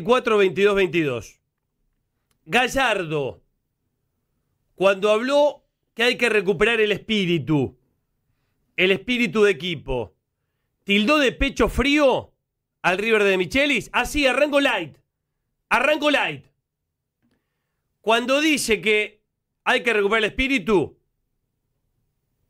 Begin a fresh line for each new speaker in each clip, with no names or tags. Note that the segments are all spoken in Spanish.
24, 22, 22. Gallardo, cuando habló que hay que recuperar el espíritu, el espíritu de equipo, tildó de pecho frío al River de Michelis. Así, ah, arranco light. Arranco light. Cuando dice que hay que recuperar el espíritu,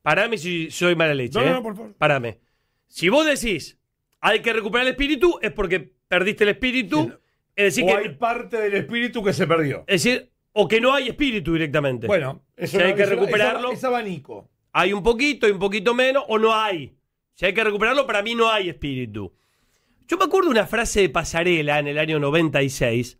parame si soy mala leche. ¿eh? Parame. Si vos decís hay que recuperar el espíritu, es porque perdiste el espíritu. Eh, es decir, que hay parte del espíritu que se perdió. Es decir, o que no hay espíritu directamente. Bueno, hay que recuperarlo. Es abanico. Hay un poquito y un poquito menos, o no hay. Si hay que recuperarlo, para mí no hay espíritu. Yo me acuerdo una frase de Pasarela en el año 96.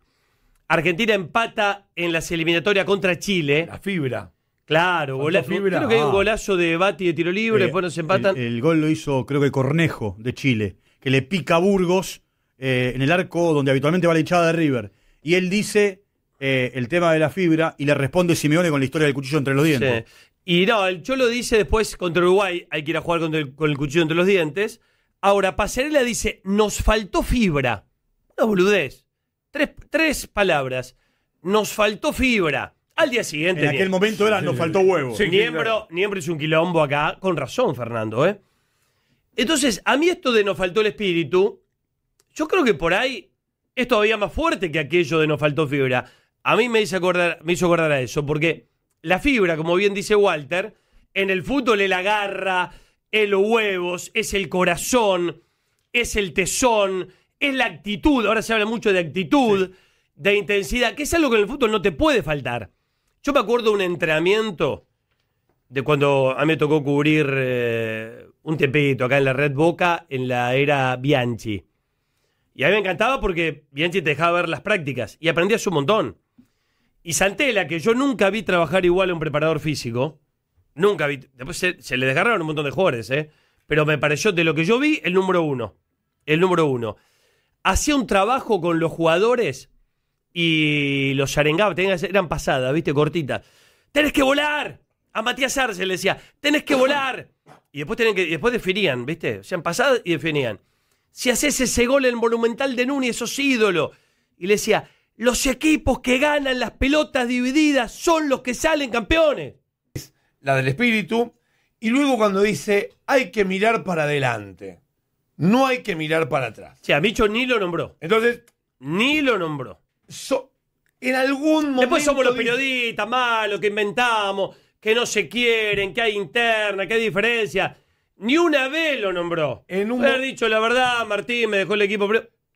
Argentina empata en las eliminatorias contra Chile. La fibra. Claro, golazo. Fibra? Creo que hay un ah. golazo de Bati de tiro libre, eh, empatan.
El, el, gol lo hizo, creo que Cornejo de Chile, que le pica a Burgos eh, en el arco donde habitualmente va la hinchada de River. Y él dice eh, el tema de la fibra y le responde Simeone con la historia del cuchillo entre los dientes.
Y no, el Cholo dice después contra Uruguay, hay que ir a jugar con el, cuchillo entre los dientes. Ahora, Pasarela dice, nos faltó fibra. Una boludez. Tres, palabras. Nos faltó fibra. Al día siguiente. En aquel momento era, nos faltó huevo. Sí, Niembro, es un quilombo acá, con razón, Fernando. ¿eh? Entonces, a mí esto de nos faltó el espíritu, yo creo que por ahí es todavía más fuerte que aquello de nos faltó fibra. A mí me, hizo acordar, me hizo acordar a eso, porque la fibra, como bien dice Walter, en el fútbol es la garra, es los huevos, es el corazón, es el tesón, es la actitud. Ahora se habla mucho de actitud, de intensidad, que es algo que en el fútbol no te puede faltar. Yo me acuerdo de un entrenamiento de cuando a mí me tocó cubrir eh, un tepito acá en la Red Boca, en la era Bianchi. Y a mí me encantaba porque Bianchi te dejaba ver las prácticas y aprendías un montón. Y Santela, que yo nunca vi trabajar igual a un preparador físico, nunca vi. Después se, le desgarraron un montón de jugadores, ¿eh? Pero me pareció, de lo que yo vi, el número uno. El número uno. Hacía un trabajo con los jugadores y los arengaba. eran pasadas, ¿viste? Cortitas. ¡Tenés que volar! A Matías Arce le decía, ¡tenés que volar! Y después, que, y después definían, ¿viste? O sea, pasadas y definían. Si haces ese gol en Monumental de Núñez, sos ídolo. Y le decía, los equipos que ganan las pelotas divididas son los que salen campeones. La del espíritu. Y luego cuando dice, hay que mirar para adelante. No hay que mirar para atrás. Sí, a Micho ni lo nombró. Entonces... Ni lo nombró. en algún momento... Después somos los periodistas malos que inventamos, que no se quieren, que hay interna, que hay diferencia. Ni una vez lo nombró. En un haber dicho la verdad, Martín me dejó el equipo.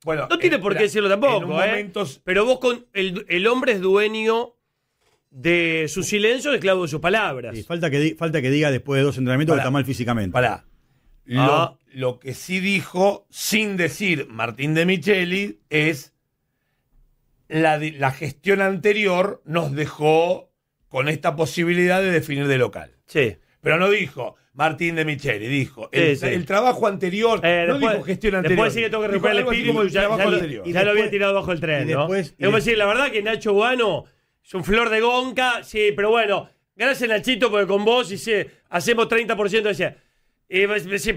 Bueno, no tiene eh, por qué decirlo tampoco, ¿eh? Pero vos con el, hombre es dueño de su silencio, esclavo de sus palabras.
falta, que falta que diga después de dos entrenamientos que está mal físicamente. Pará. Ah.
Lo, que sí dijo, sin decir Martín de Micheli, es la, la gestión anterior nos dejó con esta posibilidad de definir de local. Sí. Pero no dijo Martín de Micheli, dijo el,
trabajo anterior, eh, no dijo gestión anterior. Después sí que tengo que el espíritu y ya, lo había tirado bajo el
tren, y después,
la verdad que Nacho Guano es un flor de gonca, sí, pero bueno, gracias Nachito porque con vos y hacemos 30% decía, eh,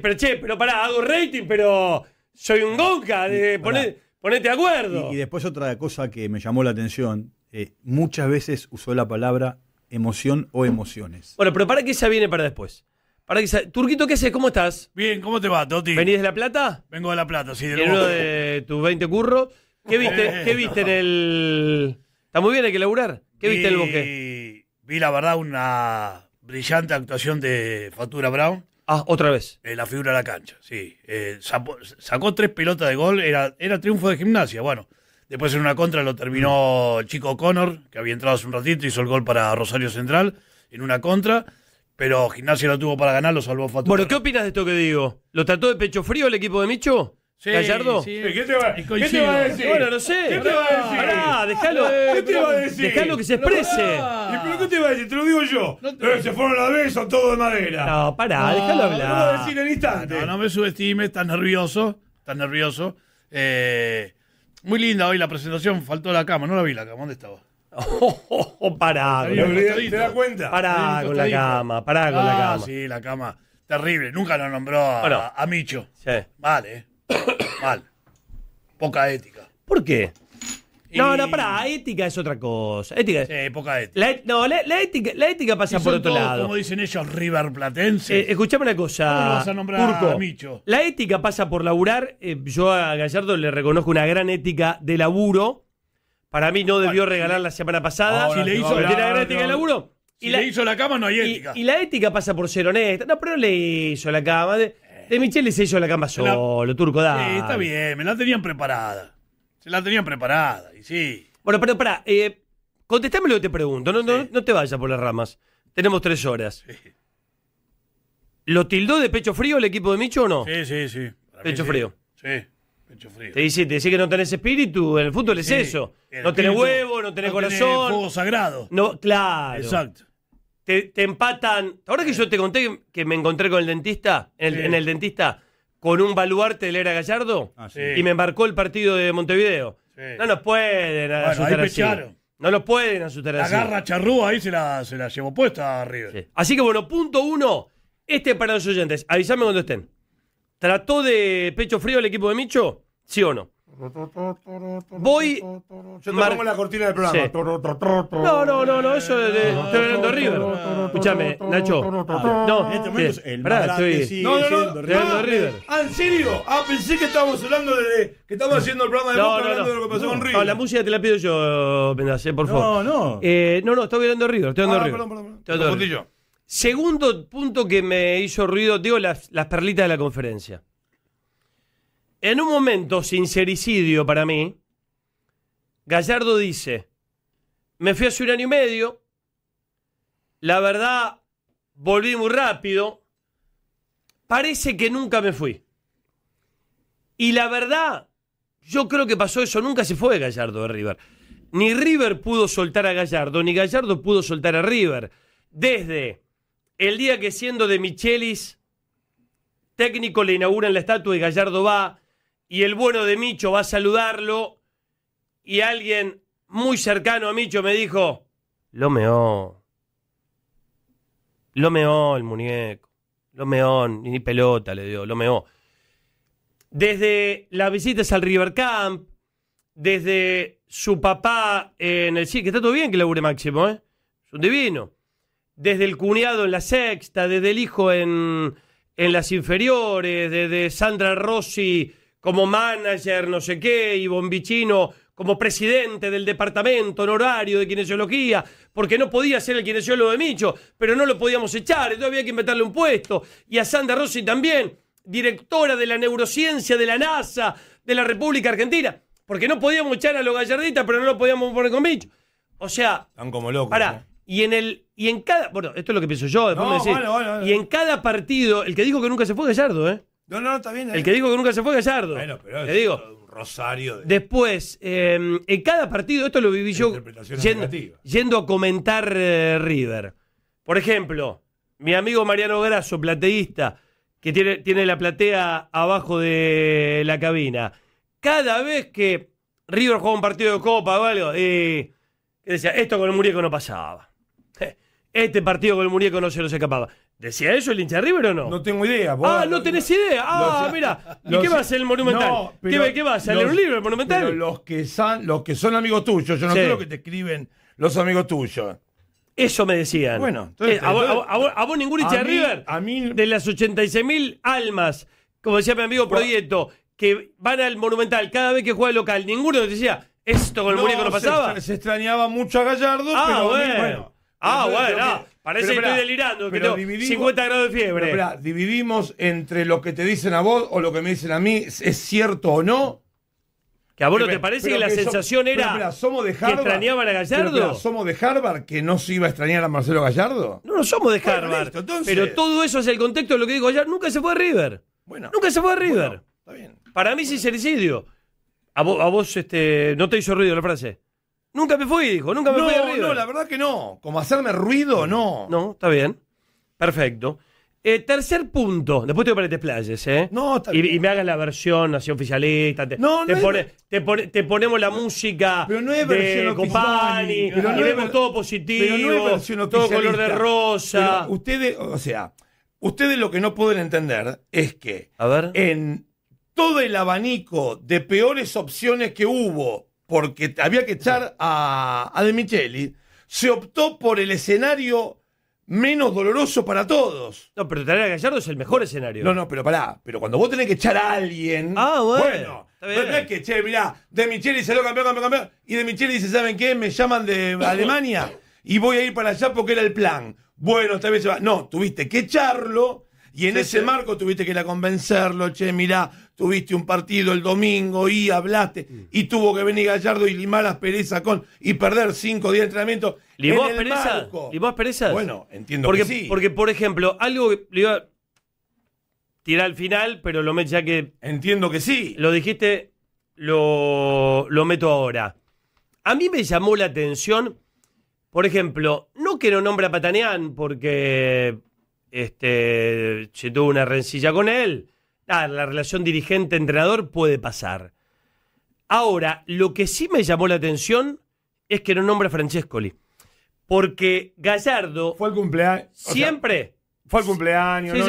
pero che, pero pará, hago rating, pero soy un gonca, de, ponete de acuerdo. Y,
después otra cosa que me llamó la atención, eh, muchas veces usó la palabra emoción o emociones.
Bueno, pero para que ya viene para después. Para que Turquito, ¿qué haces? ¿Cómo estás? Bien, ¿cómo te va, Toti? ¿Venís de La Plata? Vengo de La Plata, sí, de uno de tus 20 curros. ¿Qué viste, ¿qué viste en el...? Está muy bien, hay que laburar. ¿Qué viste en el
bosque?
Vi, la verdad,
una brillante actuación de Fatura Brown. Ah, otra vez. En eh, la figura de la cancha, sí. Eh, sacó, tres pelotas de gol, era, era triunfo de gimnasia, bueno. Después en una contra lo terminó mm. Chico Connor, que había entrado hace un ratito, hizo el gol para Rosario Central en una contra. Pero Gimnasia lo tuvo para ganar, lo salvó Fatura. Bueno, ¿qué opinas de esto que digo? ¿Lo
trató de pecho frío el equipo de Micho? Sí, ¿Gallardo? ¿Qué,
te va, a decir? Bueno, no sé. ¿Qué te va a decir? Pará, déjalo. ¿Qué te va a decir? Déjalo que se exprese. qué te va a decir? Te lo digo yo. Eh, se fueron a la vez, son todos de madera. No, pará, déjalo hablar. Lo decir en instante. No, no me subestimes, estás nervioso. Estás nervioso. Eh, muy linda hoy la presentación, faltó la cama, no la vi la cama, ¿dónde estaba? Oh, pará, ¿Te das cuenta? Pará con la cama, pará con la ah, cama. Sí, la cama. Terrible, nunca lo nombró a, Micho. Vale. Mal, eh. Mal. Poca ética.
¿Por qué? No, no, pará, ética es otra cosa. Ética.
Sí, poca ética. La,
no, la, ética, pasa por otro lado. Como
dicen ellos, River Platense. Eh,
escuchame una cosa. Turco Micho? La ética pasa por laburar. Eh, yo a Gallardo le reconozco una gran ética de laburo. Para mí no debió regalar la semana pasada. si le hizo la, gran ética laburo. Si le hizo la cama, no hay ética. Y, la ética pasa por ser honesta. No, pero no le hizo la cama. De, de Michelle se hizo la cama solo, turco, da. Sí, está bien, me la tenían preparada. Se la tenían preparada, y sí. Bueno, pero pará, eh, contestame lo que te pregunto, no, no, te vayas por las ramas. Tenemos tres horas. ¿Lo tildó de pecho frío el equipo de Micho o no? Sí, sí, sí. pecho frío. Sí. Pecho frío. Te dice, que no tenés espíritu, en el fútbol es eso. No tenés huevo, no tenés no corazón. Tenés fuego sagrado. No, claro. Exacto. Te, empatan. Ahora que yo te conté que me encontré con el dentista, en el dentista, con un baluarte el era Gallardo ah, y me embarcó el partido de Montevideo. No nos pueden asustar así. No nos pueden asustar así. La garra
charrúa ahí se la, llevó puesta arriba.
Así que bueno, punto uno. Este para los oyentes. Avísame cuando estén. ¿Trató de pecho frío el equipo de Micho? ¿Sí o no?
Voy.
Yo tomo la
cortina del programa. No, no, no, no, eso es de River. Escúchame, Nacho. No, este el estoy... No, no, no. River.
Ah, ¿en serio? Ah, pensé que estábamos hablando de. que estábamos haciendo el programa de no, no, no. con ah,
River. No, la música te la pido yo, por favor. No, no. Eh, no, no, estoy hablando de River. Estoy hablando de ah, River. Perdón, perdón, Segundo punto que me hizo ruido, digo, las, las perlitas de la conferencia. En un momento sincericidio para mí, Gallardo dice, me fui hace un año y medio, la verdad volví muy rápido, parece que nunca me fui. Y la verdad, yo creo que pasó eso, nunca se fue Gallardo de River. Ni River pudo soltar a Gallardo, ni Gallardo pudo soltar a River. Desde el día que siendo de Michelis, técnico le inauguran la estatua y Gallardo va, y el bueno de Micho va a saludarlo y alguien muy cercano a Micho me dijo, lo meó, lo el muñeco, lo ni pelota le dio, lo meó. Desde las visitas al River Camp, desde su papá en el sí, que está todo bien que labure Máximo, ¿eh? es un divino. Desde el cuñado en la sexta, desde el hijo en, en las inferiores, desde Sandra Rossi como manager, no sé qué, y Bombichino como presidente del departamento honorario de kinesiología, porque no podía ser el kinesiólogo de Micho, pero no lo podíamos echar, entonces había que inventarle un puesto. Y a Sandra Rossi también, directora de la neurociencia de la NASA de la República Argentina, porque no podíamos echar a los gallarditas, pero no lo podíamos poner con Micho. O sea,
están como locos. para
y en el y en cada, bueno, esto es lo que pienso yo, después me decís, y en cada partido, el que dijo que nunca se fue Gallardo, ¿eh? El que dijo que nunca se fue Gallardo. Bueno, digo.
rosario.
Después, em, en cada partido, esto lo viví yo yendo, a comentar eh, River. Por ejemplo, mi amigo Mariano Grasso, plateísta, que tiene, tiene la platea abajo de la cabina. Cada vez que River juega un partido de copa o algo, decía, esto con el Murieco no pasaba este partido con el muñeco no se nos escapaba. ¿Decía eso el hincha de River o no? No tengo idea. ah, no tenés idea. Ah, mira. ¿Y qué va a hacer el Monumental? ¿Qué, va a hacer? un libro el Monumental?
los, que son, los que son amigos tuyos, yo no creo que
te escriben
los amigos tuyos. Eso me decían. Bueno,
entonces, eh, a, vos,
ningún hincha de River, a mí, de las 86.000 almas, como decía mi amigo Proyecto, que van al Monumental cada vez que juega local, ninguno decía, esto con el no, no pasaba.
Se, extrañaba mucho a Gallardo, ah, pero bueno Ah, bueno, parece que estoy delirando, que 50 grados de fiebre. Pero, dividimos entre lo que te dicen a vos o lo que me dicen a mí, ¿es cierto o no? ¿Que a vos no te parece que, la sensación era que extrañaban a Gallardo? ¿Somos de Harvard que no se iba a extrañar a Marcelo Gallardo?
No, no somos de Harvard. Pero todo eso es el contexto de lo que dijo Gallardo Nunca se fue a River. Bueno, nunca se fue a River. bien. Para mí es sincericidio. A vos, a vos este, no te hizo ruido la frase. Nunca me fui, hijo. nunca me fui No, la verdad que no. Como hacerme ruido, no. No, está bien. Perfecto. Eh, tercer punto, después te voy para que de playes, ¿eh? No, está y, bien. y me hagas la versión así oficialista. Te, no, no te, ponemos la música pero no es de Copani, pero y vemos todo positivo, pero no es versión todo color de
rosa. ustedes, o sea, ustedes lo que no pueden entender es que A ver. en todo el abanico de peores opciones que hubo porque había que echar a, De Micheli, se optó por el escenario menos doloroso para todos. No, pero traer a Gallardo es el mejor escenario. No, no, pero pará. Pero cuando vos tenés que echar a alguien. Ah, bueno. Bueno, no que, che, mirá, De Micheli salió campeón, campeón, cambió, Y De Micheli dice, ¿saben qué? Me llaman de Alemania y voy a ir para allá porque era el plan. Bueno, esta vez se va. No, tuviste que echarlo. Y en ese marco tuviste que ir a convencerlo, che, mirá, tuviste un partido el domingo y hablaste y tuvo que venir Gallardo y
limar las perezas con y perder cinco días de entrenamiento. ¿Limó en perezas? Bueno, entiendo porque, que sí. Porque, por ejemplo, algo que le iba tirar al final, pero lo meto ya que... Entiendo que sí. Lo dijiste, lo, meto ahora. A mí me llamó la atención, por ejemplo, no quiero no nombre a Pataneán porque este, se tuvo una rencilla con él, la relación dirigente-entrenador puede pasar. Ahora, lo que sí me llamó la atención es que no nombra a Francescoli. Porque Gallardo. Fue el cumpleaños. Siempre. fue el cumpleaños.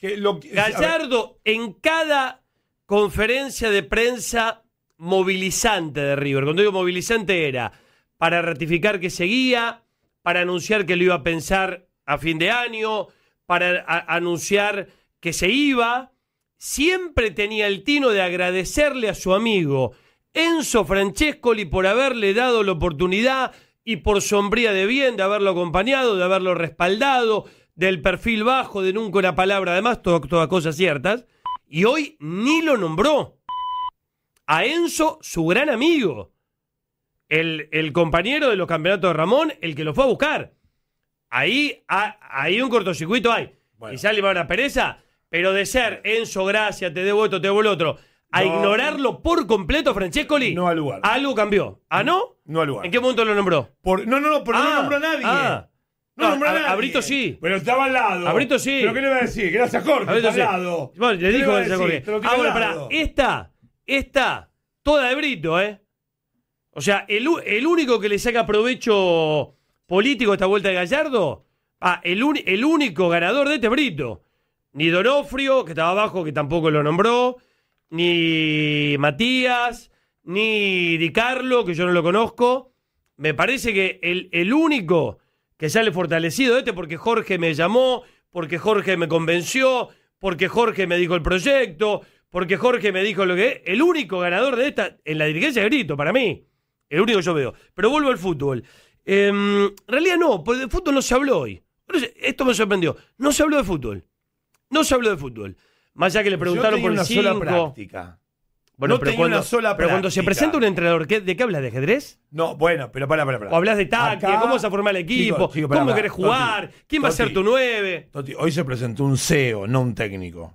Gallardo, en cada conferencia de prensa movilizante de River, cuando digo movilizante era para ratificar que seguía, para anunciar que lo iba a pensar a fin de año, para anunciar que se iba, siempre tenía el tino de agradecerle a su amigo Enzo Francescoli por haberle dado la oportunidad y por sombría de bien, de haberlo acompañado, de haberlo respaldado, del perfil bajo, de nunca una palabra, además, todas cosas ciertas. Y hoy ni lo nombró. A Enzo, su gran amigo. El, compañero de los campeonatos de Ramón, el que lo fue a buscar. Ahí, hay un cortocircuito hay. y Quizá le pereza, pero de ser Enzo Gracia, te debo esto, te debo el otro, a ignorarlo por completo, Francescoli. No al lugar. Algo cambió. ¿Ah, no? No al lugar. ¿En qué momento lo nombró? Por, no, no, no, porque no ah, nombró a nadie. Ah. No, ah, nombró a, a, Abrito sí. Pero estaba al lado. Abrito sí. ¿Pero qué le iba a decir? Gracias, Jorge. Abrito sí. al lado. Bueno, le dijo Gracias, Jorge. Ahora, para, esta, esta, toda de Brito, ¿eh? O sea, el, el único que le saca provecho político a esta vuelta de Gallardo, ah, el, el único ganador de este Brito. Ni Donofrio, que estaba abajo, que tampoco lo nombró. Ni Matías. Ni Di Carlo, que yo no lo conozco. Me parece que el, único que sale fortalecido este, porque Jorge me llamó, porque Jorge me convenció, porque Jorge me dijo el proyecto, porque Jorge me dijo lo que es. El único ganador de esta, en la dirigencia de grito, para mí. El único que yo veo. Pero vuelvo al fútbol. Em, en realidad no, porque de fútbol no se habló hoy. Esto me sorprendió. No se habló de fútbol. No se habló de fútbol. Más allá que le preguntaron por el una sola práctica. Bueno, no pero, cuando, una sola pero cuando se presenta un entrenador, ¿de qué hablas? ¿De ajedrez? No, bueno, pero para, para, para. O hablas de táctica, cómo vas a formar el equipo, cómo quieres jugar, quién va a ser tu
nueve? hoy se presentó un CEO, no un técnico.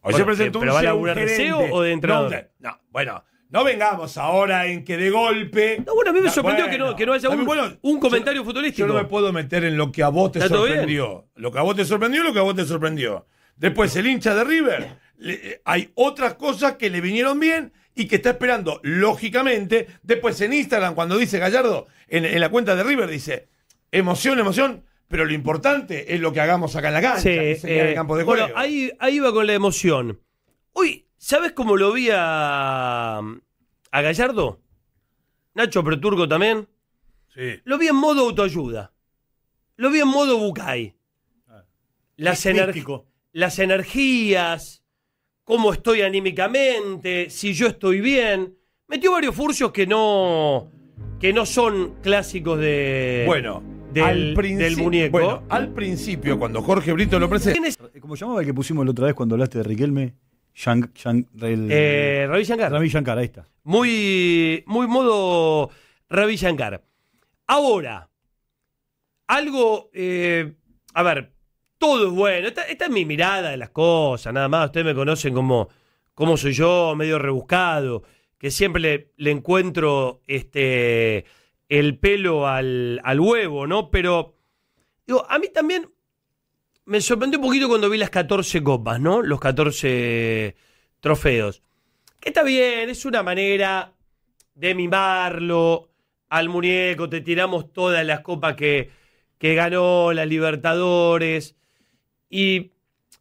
Hoy se presentó eh, un CEO. ¿Pero va a laburar de CEO o de entrenador?
no bueno, no vengamos ahora en que de golpe. No, bueno, a mí me ah, sorprendió que, no, haya un, comentario futbolístico. Yo no me puedo meter en lo que a vos te sorprendió. Lo que a vos te sorprendió, lo que a vos te sorprendió. Después, el hincha de River, eh, hay otras cosas que le vinieron bien y que está esperando, lógicamente. Después, en Instagram, cuando dice Gallardo, en, la cuenta de River, dice: emoción, emoción pero lo importante es lo que hagamos acá en la cancha, en el eh, campo de juego. Bueno,
ahí, ahí va con la emoción. Uy ¿Sabes cómo lo vi a, Gallardo? Nacho Perturgo también. Sí. Lo vi en modo autoayuda. Lo vi en modo bucay. Ah. Las, las energías, cómo estoy anímicamente, si yo estoy bien. Metió varios furcios que no, que no son clásicos de. Bueno, del, muñeco. al principio, cuando Jorge Brito lo presenta.
¿Cómo llamaba el que pusimos la otra vez cuando hablaste de Riquelme? Shang, Shang, eh, Ravi Shankar. Ravi Shankar, ahí está.
Muy, muy modo Ravi Shankar. Ahora, algo, eh, a ver, todo es bueno. Esta, es mi mirada de las cosas, nada más. Ustedes me conocen como, como soy yo, medio rebuscado, que siempre le, encuentro este, el pelo al, al huevo, ¿no? Pero digo, a mí también me sorprendió un poquito cuando vi las 14 copas, ¿no? Los 14 trofeos. está bien, es una manera de mimarlo al muñeco, te tiramos todas las copas que, que ganó, las Libertadores. Y,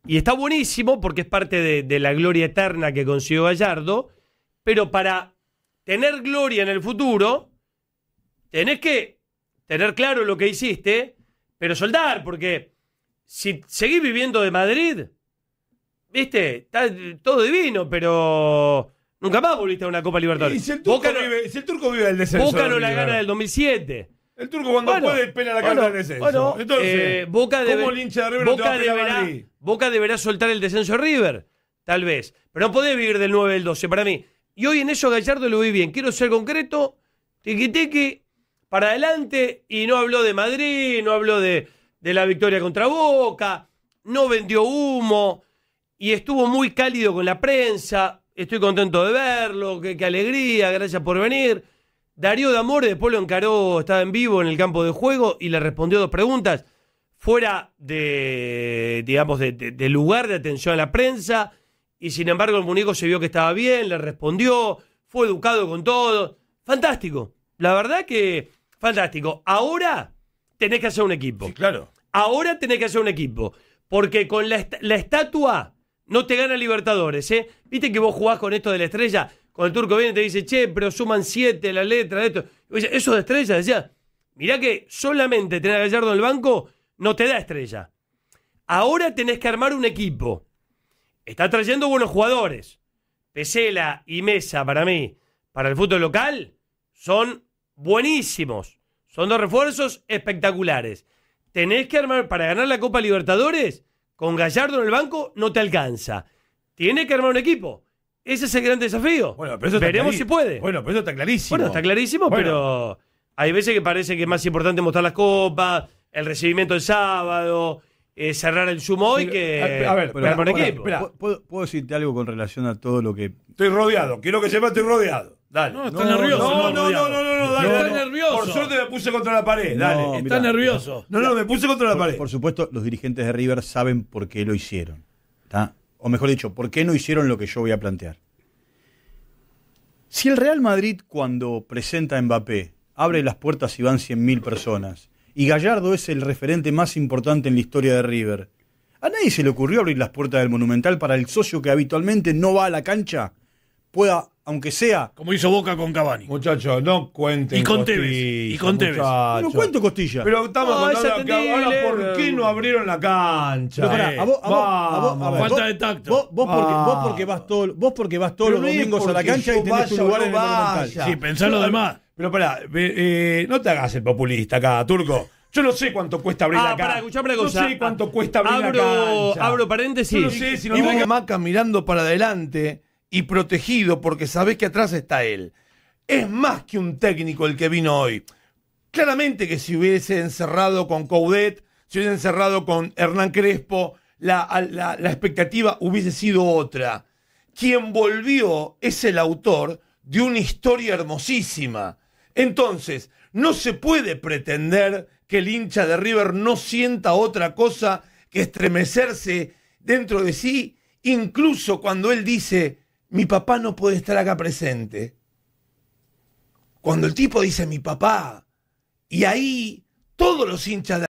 y, está buenísimo porque es parte de, de la gloria eterna que consiguió Gallardo, pero para tener gloria en el futuro, tenés que tener claro lo que hiciste, pero soldar, porque si seguís viviendo de Madrid, viste, está todo divino, pero nunca más volviste a una Copa Libertadores. si el turco, vive, el descenso. Boca la gana del 2007. El turco cuando puede pela la carta del descenso. Bueno, Entonces, eh, Boca hincha de River Boca deberá, deberá soltar el descenso de River, tal vez. Pero no podés vivir del 9 al 12 para mí. Y hoy en eso Gallardo lo vi bien. Quiero ser concreto, tiqui tiqui, para adelante. Y no habló de Madrid, no habló de, de la victoria contra Boca, no vendió humo y estuvo muy cálido con la prensa. Estoy contento de verlo, qué, alegría, gracias por venir. Darío Amor de lo encaró, estaba en vivo en el campo de juego y le respondió dos preguntas fuera de, digamos, de, lugar de atención a la prensa y sin embargo el muñeco se vio que estaba bien, le respondió, fue educado con todo. Fantástico, la verdad que fantástico. Ahora tenés que hacer un equipo. claro. Ahora tenés que hacer un equipo. Porque con la, estatua no te gana Libertadores, ¿eh? Viste que vos jugás con esto de la estrella. con el turco viene y te dice, che, pero suman siete la letra, de esto. Eso de estrella, decía. Mirá que solamente tener a Gallardo en el banco no te da estrella. Ahora tenés que armar un equipo. Está trayendo buenos jugadores. Pesela y Mesa, para mí, para el fútbol local, son buenísimos. Son dos refuerzos espectaculares tenés que armar, para ganar la Copa Libertadores, con Gallardo en el banco no te alcanza. Tiene que armar un equipo. Ese es el gran desafío. Bueno, pero eso Veremos si puede. Bueno, pero eso está clarísimo. Bueno, está clarísimo, pero hay veces que parece que es más importante mostrar las copas, el recibimiento el sábado, eh, cerrar el sumo hoy que. A, ver, pero, armar un equipo.
¿Puedo, decirte algo con relación a todo lo que. Estoy rodeado, quiero que sepa estoy rodeado. Dale. No, No, no, no, no, no, no, dale, dale, por suerte me puse contra la pared. Dale. está nervioso. No, no, me puse contra la pared. Por supuesto, los dirigentes de River saben por qué lo hicieron. O mejor dicho, por qué no hicieron lo que yo voy a plantear. Si el Real Madrid, cuando presenta a Mbappé, abre las puertas y van 100.000 personas, y Gallardo es el referente más importante en la historia de River, ¿a nadie se le ocurrió abrir las puertas del Monumental para el socio que habitualmente no va a la cancha pueda aunque sea. Como hizo Boca con Cavani. Muchachos,
no cuenten. Y con Tevez. Y con Tevez. No cuento costillas. Pero estamos no, ah, contando ahora, ¿por qué no abrieron la cancha? Pero pará, a vos, a vos, vos, Falta de tacto. Vos, porque,
vas todo, vos porque vas todos los domingos a la cancha y tenés tu lugar en el Monumental. Sí, pensá lo demás.
Pero pará, eh, no te hagas el populista acá, turco. Yo no sé cuánto cuesta abrir ah, la cancha. Escuchame cosa. No sé cuánto cuesta abrir la cancha. Abro paréntesis. Yo no sé si no tengo Maca mirando para adelante y protegido porque sabés que atrás está él. Es más que un técnico el que vino hoy. Claramente que si hubiese encerrado con Coudet, si hubiese encerrado con Hernán Crespo, la, la expectativa hubiese sido otra. Quien volvió es el autor de una historia hermosísima. Entonces, no se puede pretender que el hincha de River no sienta otra cosa que estremecerse dentro de sí, incluso cuando él dice, mi papá no puede estar acá presente. Cuando el tipo dice mi papá, y ahí todos los hinchas de